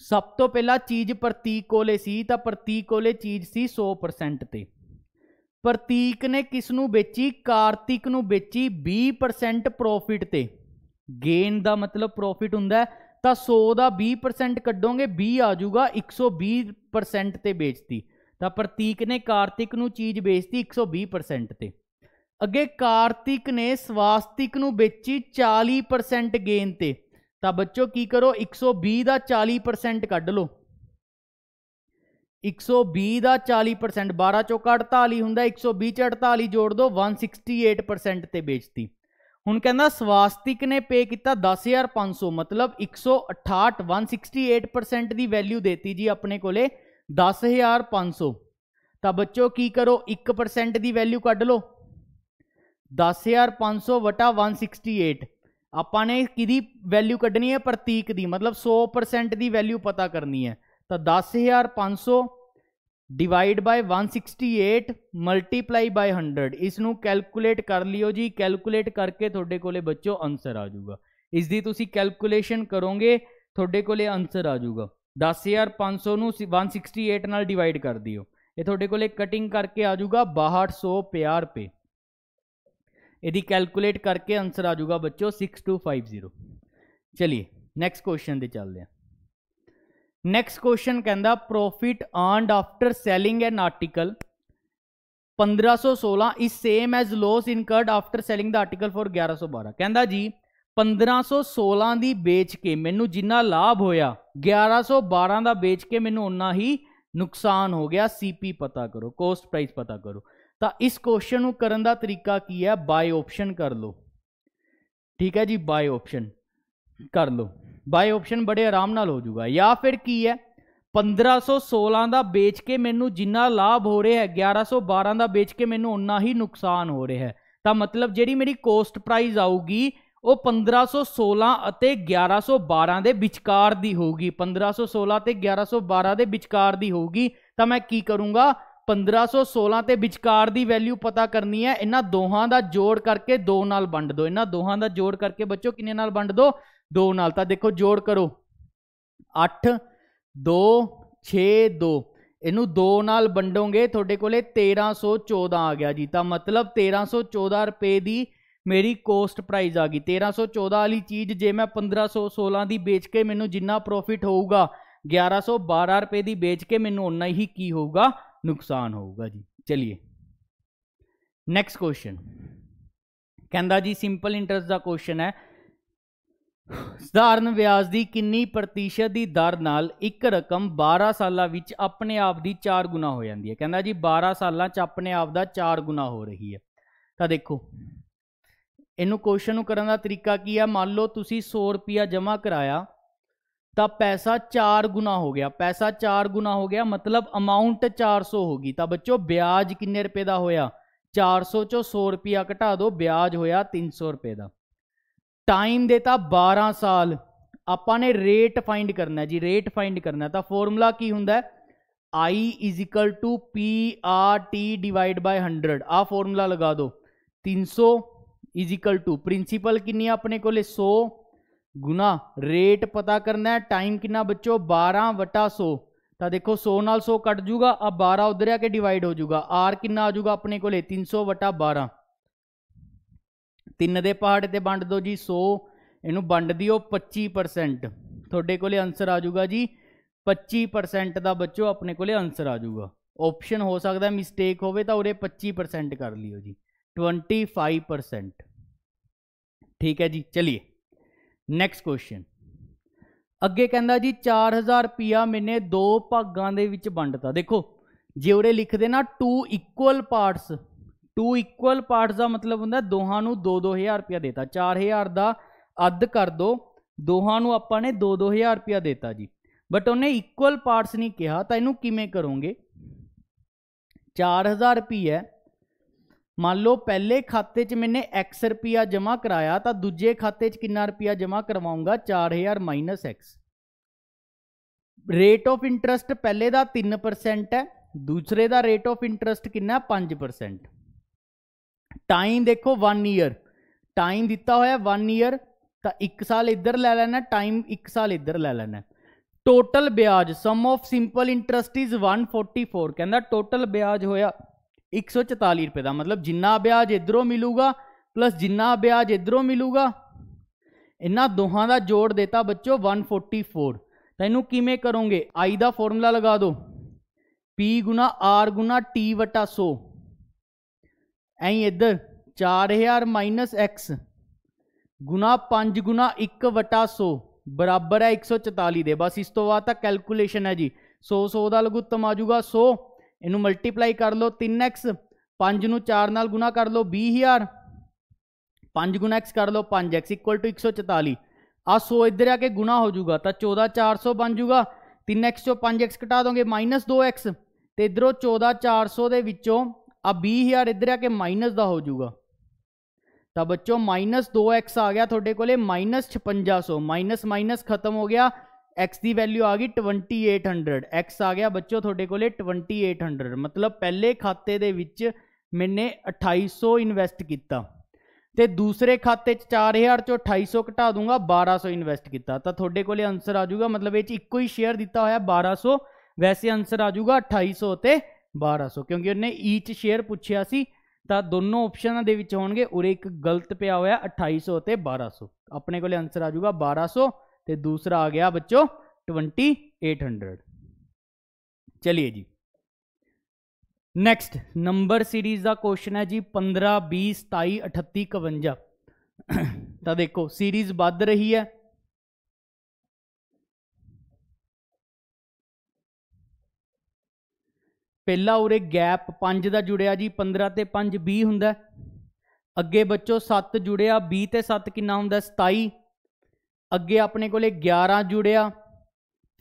ਸਭ ਤੋਂ ਪਹਿਲਾਂ ਚੀਜ਼ ਪ੍ਰਤੀਕ ਕੋਲੇ ਸੀ ਤਾਂ ਪ੍ਰਤੀਕ ਕੋਲੇ ਚੀਜ਼ ਸੀ 100% ਤੇ ਪ੍ਰਤੀਕ ਨੇ ਕਿਸ ਨੂੰ ਵੇਚੀ ਕਾਰਤਿਕ ਨੂੰ ਵੇਚੀ 20% ਪ੍ਰੋਫਿਟ ਤੇ ਗੇਨ ਦਾ ਮਤਲਬ ਪ੍ਰੋਫਿਟ ਹੁੰਦਾ ਤਾਂ 100 ਦਾ 20% ਕੱਢੋਗੇ 20 ਆ ਜਾਊਗਾ 120% ਤੇ ਵੇਚਤੀ ਤਾਂ ਪ੍ਰਤੀਕ ਨੇ ਕਾਰਤਿਕ ਨੂੰ ਚੀਜ਼ ਵੇਚਤੀ 120% ਤੇ ਅੱਗੇ ਕਾਰਤਿਕ ਨੇ ਸਵਾਸਤਿਕ ਨੂੰ ਵੇਚੀ 40% ਗੇਨ ਤੇ ਤਾਂ ਬੱਚੋ ਕੀ ਕਰੋ 120 ਦਾ 40% ਕੱਢ ਲਓ 120 ਦਾ 40% 12 ਚੋਂ 48 ਹੁੰਦਾ 120 ਚ 48 ਜੋੜ ਦਿਓ 168% ਤੇ ਵੇਚਤੀ ਹੁਣ ਕਹਿੰਦਾ ਸਵਾਸਤਿਕ ਨੇ ਪੇ ਕੀਤਾ 10500 ਮਤਲਬ 168 168% ਦੀ ਵੈਲਿਊ ਦੇਤੀ ਜੀ ਆਪਣੇ ਕੋਲੇ 10500 ਤਾਂ ਬੱਚੋ ਕੀ ਕਰੋ 1% ਦੀ ਵੈਲਿਊ ਕੱਢ ਲਓ 10500 ਵਟਾ 168 ਆਪਾਂ ਨੇ ਕਿਹਦੀ ਵੈਲਿਊ ਕੱਢਣੀ ਹੈ ਪ੍ਰਤੀਕ ਦੀ ਮਤਲਬ 100% ਦੀ ਵੈਲਿਊ ਪਤਾ ਕਰਨੀ ਹੈ ਤਾਂ 10500 ਡਿਵਾਈਡ ਬਾਈ 168 ਮਲਟੀਪਲਾਈ ਬਾਈ 100 ਇਸ ਨੂੰ ਕੈਲਕੂਲੇਟ ਕਰ ਲਿਓ ਜੀ ਕੈਲਕੂਲੇਟ ਕਰਕੇ ਤੁਹਾਡੇ ਕੋਲੇ ਬੱਚੋ ਆਨਸਰ ਆ ਜਾਊਗਾ ਇਸ ਦੀ ਤੁਸੀਂ ਕੈਲਕੂਲੇਸ਼ਨ ਕਰੋਗੇ ਤੁਹਾਡੇ ਕੋਲੇ ਆਨਸਰ ਆ ਜਾਊਗਾ 10500 ਨੂੰ 168 ਨਾਲ ਡਿਵਾਈਡ ਕਰ ਦਿਓ ਇਹ ਤੁਹਾਡੇ ਕੋਲੇ ਕਟਿੰਗ ਕਰਕੇ ਆ ਜਾਊਗਾ 6250 ਰੁਪਏ ਇਹਦੀ ਕੈਲਕੂਲੇਟ ਕਰਕੇ ਆਨਸਰ ਆ ਜਾਊਗਾ ਬੱਚੋ 6250 ਚਲਿਏ ਨੈਕਸਟ ਕੁਐਸਚਨ ਤੇ ਚੱਲਦੇ ਹਾਂ ਨੈਕਸਟ ਕੁਐਸਚਨ ਕਹਿੰਦਾ profit earned after selling an article 1516 is same as loss incurred after selling ਦਾ ਆਰਟੀਕਲ ਫॉर 1112 ਕਹਿੰਦਾ ਜੀ 1516 ਦੀ ਵੇਚ ਕੇ ਮੈਨੂੰ ਜਿੰਨਾ ਲਾਭ ਹੋਇਆ 1112 ਦਾ ਵੇਚ ਕੇ ਮੈਨੂੰ ਉਨਾ ਹੀ ਨੁਕਸਾਨ ਹੋ ਗਿਆ ਸੀਪੀ ਪਤਾ ਕਰੋ ਕੋਸਟ ਪ੍ਰਾਈਸ ਪਤਾ ਕਰੋ ਤਾਂ ਇਸ ਕੁਐਸਚਨ ਨੂੰ ਕਰਨ ਦਾ ਤਰੀਕਾ ਕੀ ਹੈ ਬਾਈ ਆਪਸ਼ਨ ਕਰ ਲਓ ਠੀਕ ਹੈ ਜੀ ਬਾਈ ਆਪਸ਼ਨ ਕਰ ਲਓ ਬਾਈ ਆਪਸ਼ਨ ਬੜੇ ਆਰਾਮ ਨਾਲ ਹੋ ਜਾਊਗਾ ਜਾਂ ਫਿਰ ਕੀ ਹੈ 1516 ਦਾ ਵੇਚ ਕੇ ਮੈਨੂੰ ਜਿੰਨਾ ਲਾਭ ਹੋ ਰਿਹਾ ਹੈ 1112 ਦਾ ਵੇਚ ਕੇ ਮੈਨੂੰ ਉਨਾ ਹੀ ਨੁਕਸਾਨ ਹੋ ਰਿਹਾ ਹੈ ਤਾਂ ਮਤਲਬ ਜਿਹੜੀ ਮੇਰੀ ਕੋਸਟ ਪ੍ਰਾਈਸ ਆਊਗੀ ਉਹ 1516 ਅਤੇ 1112 ਦੇ ਵਿਚਕਾਰ ਦੀ ਹੋਊਗੀ 1516 ਤੇ 1112 ਦੇ ਵਿਚਕਾਰ ਦੀ ਹੋਊਗੀ ਤਾਂ ਮੈਂ ਕੀ ਕਰੂੰਗਾ 1516 ਤੇ ਵਿਚਕਾਰ ਦੀ ਵੈਲਿਊ ਪਤਾ ਕਰਨੀ ਹੈ ਇਹਨਾਂ ਦੋਹਾਂ ਦਾ ਜੋੜ ਕਰਕੇ 2 ਨਾਲ ਵੰਡ ਦਿਓ ਇਹਨਾਂ ਦੋਹਾਂ ਦਾ ਜੋੜ ਕਰਕੇ ਬੱਚੋ ਕਿੰਨੇ ਨਾਲ ਵੰਡ ਦਿਓ ਦੋ ਨਾਲ ਤਾਂ ਦੇਖੋ ਜੋੜ ਕਰੋ 8 2 6 2 ਇਹਨੂੰ 2 ਨਾਲ ਵੰਡੋਗੇ ਤੁਹਾਡੇ ਕੋਲੇ 1314 ਆ ਗਿਆ ਜੀ ਤਾਂ ਮਤਲਬ 1314 ਰੁਪਏ ਦੀ ਮੇਰੀ ਕੋਸਟ ਪ੍ਰਾਈਸ ਆ ਗਈ 1314 ਵਾਲੀ ਚੀਜ਼ ਜੇ ਮੈਂ 1516 ਦੀ ਵੇਚ ਕੇ ਮੈਨੂੰ ਜਿੰਨਾ ਪ੍ਰੋਫਿਟ ਹੋਊਗਾ 1112 ਰੁਪਏ ਦੀ ਵੇਚ ਕੇ ਮੈਨੂੰ ਉਨਾ ਹੀ ਕੀ ਹੋਊਗਾ ਨੁਕਸਾਨ ਹੋਊਗਾ ਜੀ ਚਲਿਏ ਨੈਕਸਟ ਕੁਐਸਚਨ ਕਹਿੰਦਾ ਜੀ ਸਿੰਪਲ ਇੰਟਰਸਟ ਦਾ ਕੁਐਸਚਨ ਹੈ ਸਧਾਰਨ ਵਿਆਜ ਦੀ ਕਿੰਨੀ ਪ੍ਰਤੀਸ਼ਤ ਦੀ ਦਰ ਨਾਲ ਇੱਕ ਰਕਮ 12 ਸਾਲਾਂ ਵਿੱਚ ਆਪਣੇ ਆਪ ਦੀ 4 ਗੁਣਾ ਹੋ ਜਾਂਦੀ ਹੈ ਕਹਿੰਦਾ ਜੀ 12 ਸਾਲਾਂ 'ਚ ਆਪਣੇ ਆਪ ਦਾ 4 ਗੁਣਾ ਹੋ ਰਹੀ ਹੈ ਤਾਂ ਦੇਖੋ ਇਹਨੂੰ ਕੁਐਸਚਨ ਨੂੰ ਕਰਨ ਦਾ ਤਰੀਕਾ ਕੀ ਹੈ ਮੰਨ ਲਓ ਤੁਸੀਂ 100 ਰੁਪਿਆ ਜਮ੍ਹਾਂ ਕਰਾਇਆ ਤਾਂ ਪੈਸਾ 4 ਗੁਣਾ ਹੋ ਗਿਆ ਪੈਸਾ 4 ਗੁਣਾ ਹੋ ਗਿਆ ਮਤਲਬ ਅਮਾਉਂਟ 400 ਹੋ ਗਈ ਤਾਂ ਬੱਚੋ ਵਿਆਜ ਕਿੰਨੇ ਰੁਪਏ ਦਾ ਹੋਇਆ 400 ਚੋਂ 100 ਰੁਪਿਆ ਘਟਾ ਦਿਓ ਵਿਆਜ ਹੋਇਆ 300 ਰੁਪਏ ਦਾ टाइम देता बारह साल ਆਪਾਂ ਨੇ ਰੇਟ ਫਾਈਂਡ ਕਰਨਾ ਜੀ ਰੇਟ ਫਾਈਂਡ ਕਰਨਾ ਤਾਂ ਫਾਰਮੂਲਾ ਕੀ ਹੁੰਦਾ i prt ਡਿਵਾਈਡ ਬਾਈ 100 ਆ ਫਾਰਮੂਲਾ ਲਗਾ ਦਿਓ 300 ਪ੍ਰਿੰਸੀਪਲ ਕਿੰਨੀ ਆਪਣੇ ਕੋਲੇ 100 ਗੁਣਾ ਰੇਟ ਪਤਾ ਕਰਨਾ ਹੈ ਟਾਈਮ ਕਿੰਨਾ ਬੱਚੋ 12 ਵਟਾ 100 ਤਾਂ ਦੇਖੋ 100 ਨਾਲ 100 ਕੱਟ ਜੂਗਾ ਆ 12 ਉਧਰ ਆ ਕੇ ਡਿਵਾਈਡ ਹੋ ਜੂਗਾ r ਕਿੰਨਾ ਆ ਜੂਗਾ ਆਪਣੇ ਕੋਲੇ 300 ਵਟਾ 12 3 ਦੇ ਪਹਾੜ ਤੇ ਵੰਡ ਦਿਓ ਜੀ 100 ਇਹਨੂੰ ਵੰਡ ਦਿਓ 25% ਤੁਹਾਡੇ ਕੋਲੇ ਆਨਸਰ ਆ ਜਾਊਗਾ ਜੀ 25% ਦਾ ਬੱਚੋ ਆਪਣੇ ਕੋਲੇ ਆਨਸਰ ਆ ਜਾਊਗਾ ਆਪਸ਼ਨ ਹੋ ਸਕਦਾ ਮਿਸਟੇਕ ਹੋਵੇ ਤਾਂ ਉਰੇ 25% ਕਰ ਲਿਓ ਜੀ 25% ਠੀਕ ਹੈ ਜੀ ਚਲਿਏ ਨੈਕਸਟ ਕੁਐਸਚਨ ਅੱਗੇ ਕਹਿੰਦਾ ਜੀ 4000 ਰੁਪਿਆ ਮੈਨੇ ਦੋ ਭਾਗਾਂ ਦੇ ਵਿੱਚ ਵੰਡਤਾ ਦੇਖੋ ਜੇ ਉਰੇ ਲਿਖਦੇ ਨਾ two equal parts two equal parts ਦਾ ਮਤਲਬ ਹੁੰਦਾ ਦੋਹਾਂ ਨੂੰ 2-2000 ਰੁਪਿਆ ਦੇਤਾ 4000 ਦਾ ਅੱਧ ਕਰ ਦੋ ਦੋਹਾਂ ਨੂੰ ਆਪਾਂ ਨੇ 2-2000 ਰੁਪਿਆ ਦੇਤਾ ਜੀ ਬਟ ਉਹਨੇ ਇਕੁਅਲ ਪਾਰਟਸ ਨਹੀਂ ਕਿਹਾ ਤਾਂ ਇਹਨੂੰ ਕਿਵੇਂ ਕਰੋਗੇ 4000 ਰੁਪਿਆ ਮੰਨ ਲਓ ਪਹਿਲੇ ਖਾਤੇ 'ਚ ਮੈਨੇ x ਰੁਪਿਆ ਜਮ੍ਹਾਂ ਕਰਾਇਆ ਤਾਂ ਦੂਜੇ ਖਾਤੇ 'ਚ ਕਿੰਨਾ ਰੁਪਿਆ ਜਮ੍ਹਾਂ ਕਰਵਾਉਂਗਾ 4000 x ਰੇਟ ਆਫ ਇੰਟਰਸਟ ਪਹਿਲੇ ਦਾ 3% ਹੈ ਦੂਸਰੇ ਦਾ ਰੇਟ ਆਫ ਇੰਟਰਸਟ ਕਿੰਨਾ 5% ਟਾਈਮ ਦੇਖੋ 1 ਇਅਰ ਟਾਈਮ ਦਿੱਤਾ ਹੋਇਆ 1 ਇਅਰ ਤਾਂ 1 ਸਾਲ ਇੱਧਰ ਲੈ ਲੈਣਾ ਟਾਈਮ 1 ਸਾਲ ਇੱਧਰ ਲੈ ਲੈਣਾ ਟੋਟਲ ਵਿਆਜ sum of simple interest is 144 ਕਹਿੰਦਾ ਟੋਟਲ ਵਿਆਜ ਹੋਇਆ 144 ਰੁਪਏ ਦਾ ਮਤਲਬ ਜਿੰਨਾ ਵਿਆਜ ਇਧਰੋਂ ਮਿਲੂਗਾ ਪਲੱਸ ਜਿੰਨਾ ਵਿਆਜ ਇਧਰੋਂ ਮਿਲੂਗਾ ਇਹਨਾਂ ਦੋਹਾਂ ਦਾ ਜੋੜ ਦੇਤਾ ਬੱਚੋ 144 ਤਾਂ ਇਹਨੂੰ ਕਿਵੇਂ ਕਰੋਗੇ i ਦਾ ਫਾਰਮੂਲਾ ਲਗਾ ਦਿਓ p r t 100 ਐਂ ਇੱਧਰ 4000 ਮਾਈਨਸ x ਗੁਣਾ 5 ਗੁਣਾ 1 ਵਟਾ 100 ਬਰਾਬਰ ਹੈ 144 ਦੇ ਬਸ ਇਸ ਤੋਂ ਬਾਅਦ ਤਾਂ ਕੈਲਕੂਲੇਸ਼ਨ ਹੈ ਜੀ 100 100 ਦਾ ਲਘੂਤਮ ਆ ਜਾਊਗਾ 100 ਇਹਨੂੰ ਮਲਟੀਪਲਾਈ ਕਰ ਲਓ 3x 5 ਨੂੰ 4 ਨਾਲ ਗੁਣਾ ਕਰ ਲਓ 20000 5 ਗੁਣਾ x ਕਰ ਲਓ 5x 144 ਆ 100 ਇੱਧਰ ਆ ਕੇ ਗੁਣਾ ਹੋ ਜਾਊਗਾ ਤਾਂ 14400 ਬਣ ਜਾਊਗਾ 3x ਚੋਂ 5x ਘਟਾ ਦੋਗੇ -2x ਤੇ ਇਧਰੋਂ 14400 ਦੇ ਵਿੱਚੋਂ ਆ 20000 ਇੱਧਰ ਆ ਕੇ ਮਾਈਨਸ ਦਾ ਹੋ ਜਾਊਗਾ ਤਾਂ ਬੱਚੋ -2x ਆ ਗਿਆ ਤੁਹਾਡੇ ਕੋਲੇ -5600 ਮਾਈਨਸ ਮਾਈਨਸ ਖਤਮ ਹੋ ਗਿਆ x ਦੀ ਵੈਲਿਊ ਆ ਗਈ 2800 x ਆ ਗਿਆ ਬੱਚੋ ਤੁਹਾਡੇ ਕੋਲੇ 2800 ਮਤਲਬ ਪਹਿਲੇ ਖਾਤੇ ਦੇ ਵਿੱਚ ਮੈਨੇ 2800 ਇਨਵੈਸਟ ਕੀਤਾ ਤੇ ਦੂਸਰੇ ਖਾਤੇ 'ਚ 4000 ਚੋਂ 2800 ਘਟਾ ਦੂੰਗਾ 1200 ਇਨਵੈਸਟ ਕੀਤਾ ਤਾਂ ਤੁਹਾਡੇ ਕੋਲੇ ਆਨਸਰ ਆ ਜਾਊਗਾ ਮਤਲਬ ਇਹ 'ਚ ਇੱਕੋ ਹੀ ਸ਼ੇਅਰ ਦਿੱਤਾ ਹੋਇਆ 1200 ਵੈਸੇ ਆਨਸਰ ਆ ਜਾਊਗਾ 2800 ਤੇ 1200 ਕਿਉਂਕਿ ਉਹਨੇ ਈਚ ਸ਼ੇਅਰ ਪੁੱਛਿਆ ਸੀ ਤਾਂ ਦੋਨੋਂ ਆਪਸ਼ਨਾਂ ਦੇ ਵਿੱਚ ਹੋਣਗੇ ਉਰੇ ਇੱਕ ਗਲਤ ਪਿਆ ਹੋਇਆ 2800 ਤੇ 1200 ਆਪਣੇ ਕੋਲੇ ਆਨਸਰ ਆ ਜਾਊਗਾ 1200 ਤੇ ਦੂਸਰਾ ਆ ਗਿਆ ਬੱਚੋ 2800 ਚਲਿਏ ਜੀ ਨੈਕਸਟ ਨੰਬਰ ਸੀਰੀਜ਼ ਦਾ ਕੁਐਸਚਨ ਹੈ ਜੀ 15 20 27 38 51 ਤਾਂ ਦੇਖੋ ਸੀਰੀਜ਼ ਵੱਧ ਰਹੀ ਹੈ ਪਹਿਲਾ ਉਰੇ ਗੈਪ 5 ਦਾ ਜੁੜਿਆ ਜੀ 15 ਤੇ 5 20 ਹੁੰਦਾ ਅੱਗੇ ਬੱਚੋ 7 ਜੁੜਿਆ 20 ਤੇ 7 ਕਿੰਨਾ ਹੁੰਦਾ 27 ਅੱਗੇ ਆਪਣੇ ਕੋਲੇ 11 ਜੁੜਿਆ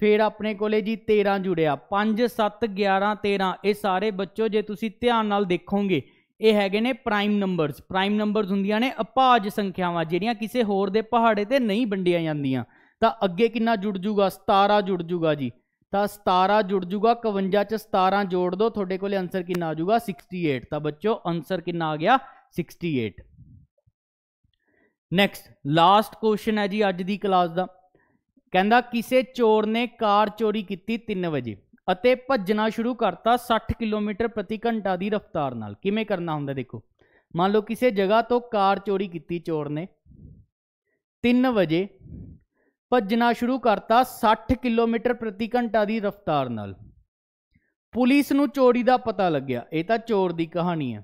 ਫਿਰ ਆਪਣੇ ਕੋਲੇ ਜੀ 13 ਜੁੜਿਆ 5 7 11 13 ਇਹ ਸਾਰੇ ਬੱਚੋ ਜੇ ਤੁਸੀਂ ਧਿਆਨ ਨਾਲ ਦੇਖੋਗੇ ਇਹ ਹੈਗੇ ਨੇ ਪ੍ਰਾਈਮ ਨੰਬਰਸ ਪ੍ਰਾਈਮ ਨੰਬਰਸ ਹੁੰਦੀਆਂ ਨੇ ਅਪਾਜ ਸੰਖਿਆਵਾਂ ਜਿਹੜੀਆਂ ਕਿਸੇ ਹੋਰ ਦੇ ਪਹਾੜੇ ਤੇ ਨਹੀਂ ਵੰਡੀਆਂ ਜਾਂਦੀਆਂ ਤਾਂ ਅੱਗੇ ਕਿੰਨਾ ਜੁੜ ਜੂਗਾ 17 ਜੁੜ ਜੂਗਾ ਜੀ ਤਾਂ 17 ਜੁੜ ਜੂਗਾ 51 ਚ 17 ਜੋੜ ਦੋ ਤੁਹਾਡੇ ਕੋਲੇ ਆਨਸਰ ਕਿੰਨਾ ਆ ਜੂਗਾ 68 ਤਾਂ ਬੱਚੋ ਆਨਸਰ ਕਿੰਨਾ ਆ ਗਿਆ 68 ਨੈਕਸਟ ਲਾਸਟ ਕੁਐਸਚਨ ਹੈ ਜੀ ਅੱਜ ਦੀ ਕਲਾਸ ਦਾ ਕਹਿੰਦਾ ਕਿਸੇ ਚੋਰ ਨੇ ਕਾਰ ਚੋਰੀ ਕੀਤੀ 3 ਵਜੇ ਅਤੇ ਭੱਜਣਾ ਸ਼ੁਰੂ ਕਰਤਾ 60 ਕਿਲੋਮੀਟਰ ਪ੍ਰਤੀ ਘੰਟਾ ਦੀ ਰਫ਼ਤਾਰ ਨਾਲ ਕਿਵੇਂ ਕਰਨਾ ਹੁੰਦਾ ਦੇਖੋ ਮੰਨ ਲਓ ਕਿਸੇ ਜਗ੍ਹਾ ਤੋਂ ਕਾਰ ਚੋਰੀ ਕੀਤੀ ਚੋਰ ਨੇ 3 ਵਜੇ ਭੱਜਣਾ ਸ਼ੁਰੂ ਕਰਤਾ 60 ਕਿਲੋਮੀਟਰ ਪ੍ਰਤੀ ਘੰਟਾ ਦੀ ਰਫ਼ਤਾਰ ਨਾਲ ਪੁਲਿਸ ਨੂੰ ਚੋਰੀ ਦਾ ਪਤਾ ਲੱਗਿਆ ਇਹ ਤਾਂ ਚੋਰ ਦੀ ਕਹਾਣੀ ਹੈ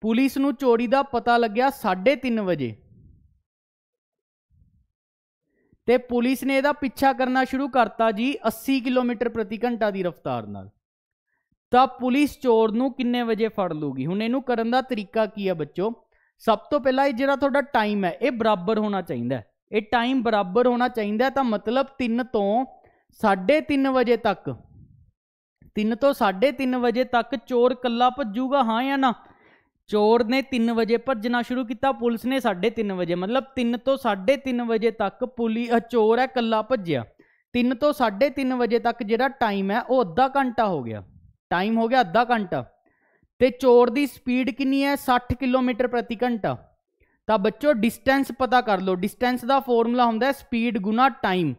ਪੁਲਿਸ ਨੂੰ ਚੋਰੀ ਦਾ ਪਤਾ ਲੱਗਿਆ 3:30 ਵਜੇ ਤੇ ਪੁਲਿਸ ਨੇ ਇਹਦਾ ਪਿੱਛਾ ਕਰਨਾ ਸ਼ੁਰੂ ਕਰਤਾ ਜੀ 80 ਕਿਲੋਮੀਟਰ ਪ੍ਰਤੀ ਘੰਟਾ ਦੀ ਰਫ਼ਤਾਰ ਨਾਲ ਤਾਂ ਪੁਲਿਸ ਚੋਰ ਨੂੰ ਕਿੰਨੇ ਵਜੇ ਫੜ ਲੂਗੀ ਹੁਣ ਇਹਨੂੰ ਕਰਨ ਦਾ ਤਰੀਕਾ ਕੀ ਹੈ ਬੱਚੋ ਸਭ ਤੋਂ ਪਹਿਲਾਂ ਇਹ ਜਿਹੜਾ ਤੁਹਾਡਾ ਟਾਈਮ ਹੈ ਇਹ ਬਰਾਬਰ ਹੋਣਾ ਚਾਹੀਦਾ ਇਹ ਟਾਈਮ ਬਰਾਬਰ ਹੋਣਾ ਚਾਹੀਦਾ ਤਾਂ ਮਤਲਬ 3 ਤੋਂ 3:30 ਵਜੇ ਤੱਕ 3 ਤੋਂ 3:30 ਵਜੇ ਤੱਕ ਚੋਰ ਕੱਲਾ ਭੱਜੂਗਾ ਹਾਂ ਜਾਂ ਨਾ ਚੋਰ ਨੇ 3 ਵਜੇ ਭੱਜਣਾ ਸ਼ੁਰੂ ਕੀਤਾ ਪੁਲਿਸ ਨੇ 3:30 ਵਜੇ ਮਤਲਬ 3 ਤੋਂ 3:30 ਵਜੇ ਤੱਕ ਪੁਲੀ ਚੋਰ ਹੈ ਕੱਲਾ ਭੱਜਿਆ 3 ਤੋਂ 3:30 ਵਜੇ ਤੱਕ ਜਿਹੜਾ ਟਾਈਮ ਹੈ ਉਹ ਅੱਧਾ ਘੰਟਾ ਹੋ ਗਿਆ ਟਾਈਮ ਹੋ ਗਿਆ ਅੱਧਾ ਘੰਟਾ ਤੇ ਚੋਰ ਦੀ ਸਪੀਡ ਕਿੰਨੀ ਹੈ 60 ਕਿਲੋਮੀਟਰ ਪ੍ਰਤੀ ਘੰਟਾ ਤਾਂ ਬੱਚੋ ਡਿਸਟੈਂਸ ਪਤਾ ਕਰ ਲਓ ਡਿਸਟੈਂਸ ਦਾ ਫਾਰਮੂਲਾ ਹੁੰਦਾ ਹੈ ਸਪੀਡ ਗੁਣਾ ਟਾਈਮ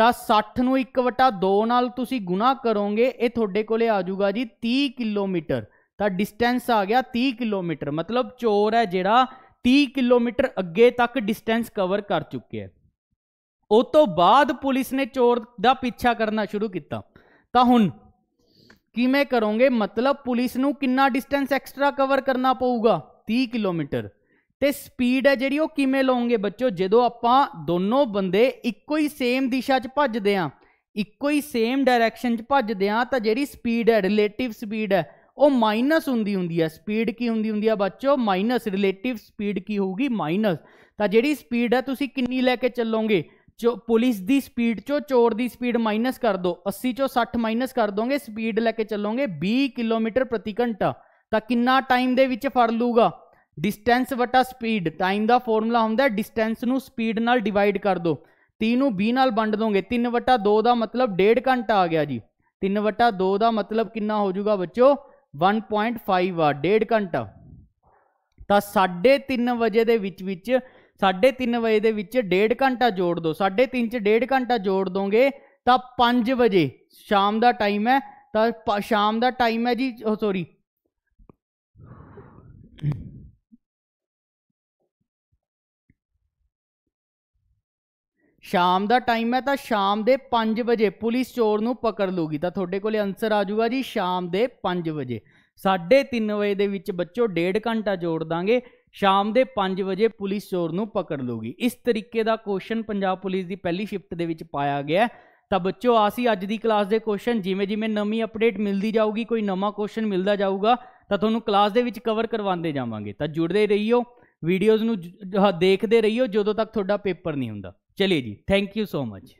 ਤਾਂ 60 ਨੂੰ 1/2 ਨਾਲ ਤੁਸੀਂ ਗੁਣਾ ਕਰੋਗੇ ਇਹ ਤੁਹਾਡੇ ਕੋਲੇ ਆ ਜਾਊਗਾ ਜੀ 30 ਕਿਲੋਮੀਟਰ ਤਾਂ ਡਿਸਟੈਂਸ ਆ ਗਿਆ 30 ਕਿਲੋਮੀਟਰ ਮਤਲਬ ਚੋਰ ਹੈ ਜਿਹੜਾ 30 ਕਿਲੋਮੀਟਰ ਅੱਗੇ ਤੱਕ ਡਿਸਟੈਂਸ ਕਵਰ ਕਰ ਚੁੱਕਿਆ ਹੈ ਉਸ ਤੋਂ ਬਾਅਦ ਪੁਲਿਸ ਨੇ ਚੋਰ ਦਾ ਪਿੱਛਾ ਕਰਨਾ ਸ਼ੁਰੂ ਕੀਤਾ ਤਾਂ ਹੁਣ ਕਿਵੇਂ ਕਰੋਗੇ ਮਤਲਬ ਪੁਲਿਸ ਨੂੰ ਕਿੰਨਾ ਡਿਸਟੈਂਸ ਐਕਸਟਰਾ ਕਵਰ ਕਰਨਾ ਪਊਗਾ 30 ਕਿਲੋਮੀਟਰ ਤੇ ਸਪੀਡ ਹੈ ਜਿਹੜੀ ਉਹ ਕਿਵੇਂ ਲਾਉਂਗੇ ਬੱਚੋ ਜਦੋਂ ਆਪਾਂ ਦੋਨੋਂ ਬੰਦੇ ਇੱਕੋ ਹੀ ਸੇਮ ਦਿਸ਼ਾ 'ਚ ਭੱਜਦੇ ਆਂ ਇੱਕੋ ਹੀ ਸੇਮ ਡਾਇਰੈਕਸ਼ਨ 'ਚ ਭੱਜਦੇ ਆਂ ਤਾਂ ਜਿਹੜੀ ਸਪੀਡ ਹੈ ਰਿਲੇਟਿਵ ਸਪੀਡ ਹੈ ਉਹ ਮਾਈਨਸ ਹੁੰਦੀ ਹੁੰਦੀ ਹੈ ਸਪੀਡ ਕੀ ਹੁੰਦੀ ਹੁੰਦੀ ਹੈ ਬੱਚੋ ਮਾਈਨਸ ਰਿਲੇਟਿਵ ਸਪੀਡ ਕੀ ਹੋਊਗੀ ਮਾਈਨਸ ਤਾਂ ਜਿਹੜੀ ਸਪੀਡ ਹੈ ਤੁਸੀਂ ਕਿੰਨੀ ਲੈ ਕੇ ਚੱਲੋਗੇ ਜੋ ਪੁਲਿਸ ਦੀ ਸਪੀਡ ਚੋਂ ਚੋਰ ਦੀ ਸਪੀਡ ਮਾਈਨਸ ਕਰ ਦੋ 80 ਚੋਂ 60 ਮਾਈਨਸ ਕਰ ਦੋਗੇ ਸਪੀਡ ਲੈ ਕੇ ਚੱਲੋਗੇ 20 ਕਿਲੋਮੀਟਰ ਪ੍ਰਤੀ ਘੰਟਾ ਤਾਂ ਕਿੰਨਾ ਟਾਈਮ ਦੇ ਵਿੱਚ ਫੜ ਲੂਗਾ ਡਿਸਟੈਂਸ ਵਟਾ ਸਪੀਡ ਟਾਈਮ ਦਾ ਫਾਰਮੂਲਾ ਹੁੰਦਾ ਡਿਸਟੈਂਸ ਨੂੰ ਸਪੀਡ ਨਾਲ ਡਿਵਾਈਡ ਕਰ ਦੋ 3 ਨੂੰ 20 ਨਾਲ ਵੰਡ ਦੋਗੇ 3 ਵਟਾ 2 ਦਾ ਮਤਲਬ 1.5 ਘੰਟਾ ਆ ਗਿਆ ਜੀ 3 ਵਟਾ 2 ਦਾ ਮਤਲਬ ਕਿੰਨਾ ਹੋ ਜਾਊਗਾ ਬੱਚੋ 1.5 ਆ 1.5 ਘੰਟਾ ਤਾਂ 3:30 ਵਜੇ ਦੇ ਵਿੱਚ ਵਿੱਚ 3:30 ਵਜੇ ਦੇ ਵਿੱਚ 1.5 ਘੰਟਾ ਜੋੜ ਦੋ 3:30 ਚ 1.5 ਘੰਟਾ ਜੋੜ ਦੋਗੇ ਤਾਂ 5 ਵਜੇ ਸ਼ਾਮ ਦਾ ਟਾਈਮ ਹੈ ਤਾਂ ਸ਼ਾਮ ਦਾ ਟਾਈਮ ਹੈ ਜੀ ਸੌਰੀ ਸ਼ਾਮ ਦਾ ਟਾਈਮ ਹੈ ਤਾਂ ਸ਼ਾਮ ਦੇ 5 ਵਜੇ ਪੁਲਿਸ ਚੋਰ ਨੂੰ ਪਕੜ ਲੂਗੀ ਤਾਂ ਤੁਹਾਡੇ ਕੋਲੇ ਆਨਸਰ ਆ ਜਾਊਗਾ ਜੀ ਸ਼ਾਮ ਦੇ 5 ਵਜੇ 3:30 ਵਜੇ ਦੇ ਵਿੱਚ ਬੱਚੋ ਡੇਢ ਘੰਟਾ ਜੋੜ ਦਾਂਗੇ ਸ਼ਾਮ ਦੇ 5 ਵਜੇ ਪੁਲਿਸ ਚੋਰ ਨੂੰ ਪਕੜ ਲੂਗੀ ਇਸ ਤਰੀਕੇ ਦਾ ਕੁਐਸਚਨ ਪੰਜਾਬ ਪੁਲਿਸ ਦੀ ਪਹਿਲੀ ਸ਼ਿਫਟ ਦੇ ਵਿੱਚ ਪਾਇਆ ਗਿਆ ਤਾਂ ਬੱਚੋ ਆ ਸੀ ਅੱਜ ਦੀ ਕਲਾਸ ਦੇ ਕੁਐਸਚਨ ਜਿਵੇਂ ਜਿਵੇਂ ਨਵੀਂ ਅਪਡੇਟ ਮਿਲਦੀ ਜਾਊਗੀ ਕੋਈ ਨਵਾਂ ਕੁਐਸਚਨ ਮਿਲਦਾ ਜਾਊਗਾ ਤਾਂ ਤੁਹਾਨੂੰ ਕਲਾਸ ਦੇ ਵਿੱਚ ਕਵਰ ਕਰਵਾਉਂਦੇ ਜਾਵਾਂਗੇ ਤਾਂ ਜੁੜਦੇ ਰਹੀਓ ਵੀਡੀਓਜ਼ ਨੂੰ ਦੇਖਦੇ ਰਹੀਓ ਜਦੋਂ ਤੱਕ ਤੁਹਾਡਾ ਪੇਪਰ ਨਹੀਂ ਹੁੰਦਾ ਚਲਿਏ ਜੀ ਥੈਂਕ ਯੂ ਸੋ ਮਚ